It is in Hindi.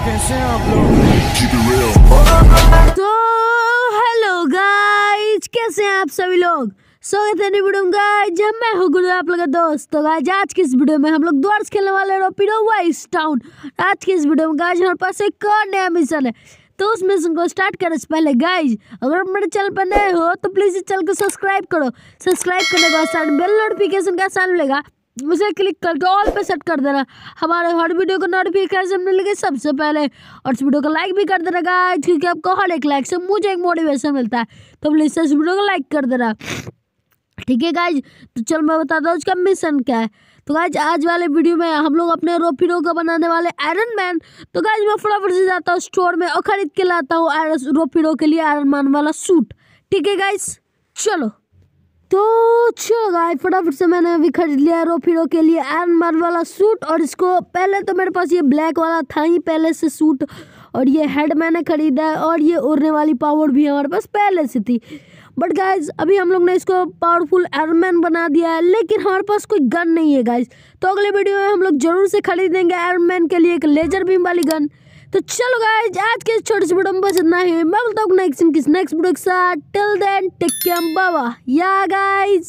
तो हेलो गाइस कैसे हैं आप सभी लोग स्वागत है जब मैं हूँ गुरु आप लोग का दोस्त तो गाइस आज की इस वीडियो में हम लोग द्वार्स खेलने वाले रोपिडो वाइस टाउन आज की इस वीडियो में गाइस हमारे पास एक नया मिशन है तो उस मिशन को स्टार्ट करने से पहले गाइज अगर मेरे चैनल पर नए हो तो प्लीज़ इस चैनल को सब्सक्राइब करो सब्सक्राइब करने के बाद बेल नोटिफिकेशन का साल मिलेगा उसे क्लिक करके ऑल पे सेट कर देना हमारे हर वीडियो को नोटिफिकेशन मिलेगी सबसे पहले और इस वीडियो को लाइक भी कर देना गाइज क्योंकि आपको हर एक लाइक से मुझे एक मोटिवेशन मिलता है तो प्लीज से इस वीडियो को लाइक कर देना ठीक है गाइज तो चल मैं बता हूँ उसका मिशन क्या है तो गाइज आज वाले वीडियो में हम लोग अपने रोफिनो का बनाने वाले आयरन मैन तो गाइज मैं फटाफट से जाता हूँ स्टोर में और ख़रीद के लाता हूँ रोफिनो के लिए आयरन मैन वाला सूट ठीक है गाइज चलो तो चलो गाय फटाफट से मैंने अभी खरीद लिया रोफिरो के लिए आयरन मैन वाला सूट और इसको पहले तो मेरे पास ये ब्लैक वाला था ही पहले से सूट और ये हेड मैंने खरीदा है और ये उड़ने वाली पावर भी हमारे पास पहले से थी बट गाइज अभी हम लोग ने इसको पावरफुल मैन बना दिया है लेकिन हमारे पास कोई गन नहीं है गाइज तो अगले वीडियो में हम लोग जरूर से खरीदेंगे मैन के लिए एक लेजर बीम वाली गन तो चलो गाइज आज के छोटे से वीडियो में बस इतना ही मैं बोलता हूँ नेक्स्ट नेक्स्ट वीडियो के साथ टिल देन टेक केयर बाबा या गाइज